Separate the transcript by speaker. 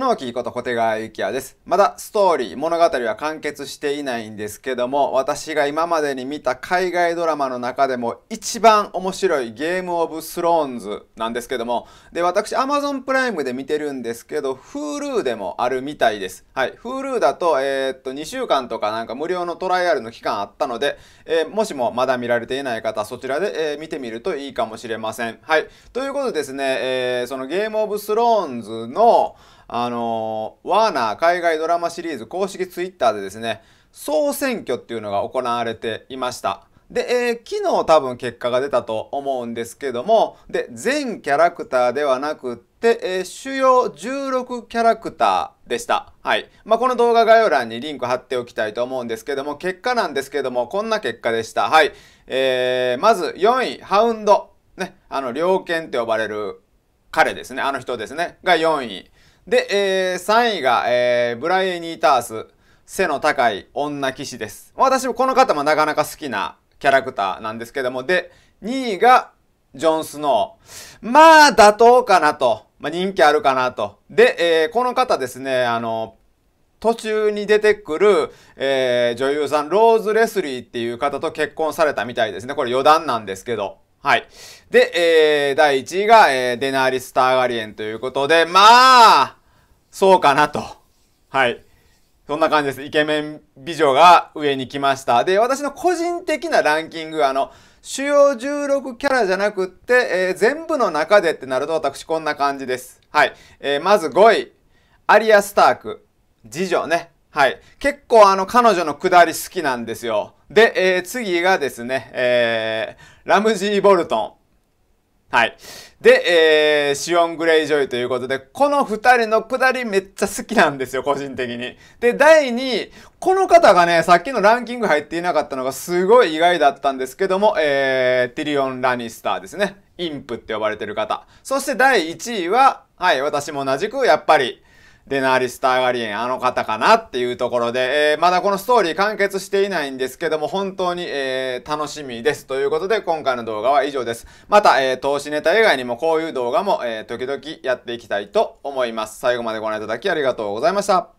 Speaker 1: ノーキーこと小手川幸也です。まだストーリー、物語は完結していないんですけども、私が今までに見た海外ドラマの中でも一番面白いゲームオブスローンズなんですけども、で、私 Amazon プライムで見てるんですけど、Hulu でもあるみたいです。はい。Hulu だと、えー、っと、2週間とかなんか無料のトライアルの期間あったので、えー、もしもまだ見られていない方、そちらで、えー、見てみるといいかもしれません。はい。ということでですね、えー、そのゲームオブスローンズの、あのー、ワーナー海外ドラマシリーズ公式 twitter でですね、総選挙っていうのが行われていました。で、えー、昨日多分結果が出たと思うんですけども、で、全キャラクターではなくって、えー、主要16キャラクターでした。はい。まあ、この動画概要欄にリンク貼っておきたいと思うんですけども、結果なんですけども、こんな結果でした。はい。えー、まず4位、ハウンド。ね、あの、猟犬って呼ばれる彼ですね、あの人ですね、が4位。で、えー、3位が、えー、ブライエニー・タース、背の高い女騎士です。私もこの方もなかなか好きなキャラクターなんですけども、で、2位がジョン・スノー。まあ、妥当かなと。まあ、人気あるかなと。で、えー、この方ですね、あの、途中に出てくる、えー、女優さん、ローズ・レスリーっていう方と結婚されたみたいですね。これ余談なんですけど。はい。で、えー、第1位が、えー、デナーリス・ターガリエンということで、まあ、そうかなと。はい。そんな感じです。イケメン美女が上に来ました。で、私の個人的なランキング、あの、主要16キャラじゃなくって、えー、全部の中でってなると私こんな感じです。はい。えー、まず5位、アリア・スターク。次女ね。はい。結構あの彼女のくだり好きなんですよ。で、えー、次がですね、えー、ラムジー・ボルトン。はい。で、えー、シオン・グレイジョイということで、この二人のくだりめっちゃ好きなんですよ、個人的に。で、第2位、この方がね、さっきのランキング入っていなかったのがすごい意外だったんですけども、えー、ティリオン・ラニスターですね。インプって呼ばれてる方。そして第1位は、はい、私も同じく、やっぱり、デナーリス・ターガリエン、あの方かなっていうところで、えー、まだこのストーリー完結していないんですけども、本当に、えー、楽しみです。ということで、今回の動画は以上です。また、えー、投資ネタ以外にもこういう動画も、えー、時々やっていきたいと思います。最後までご覧いただきありがとうございました。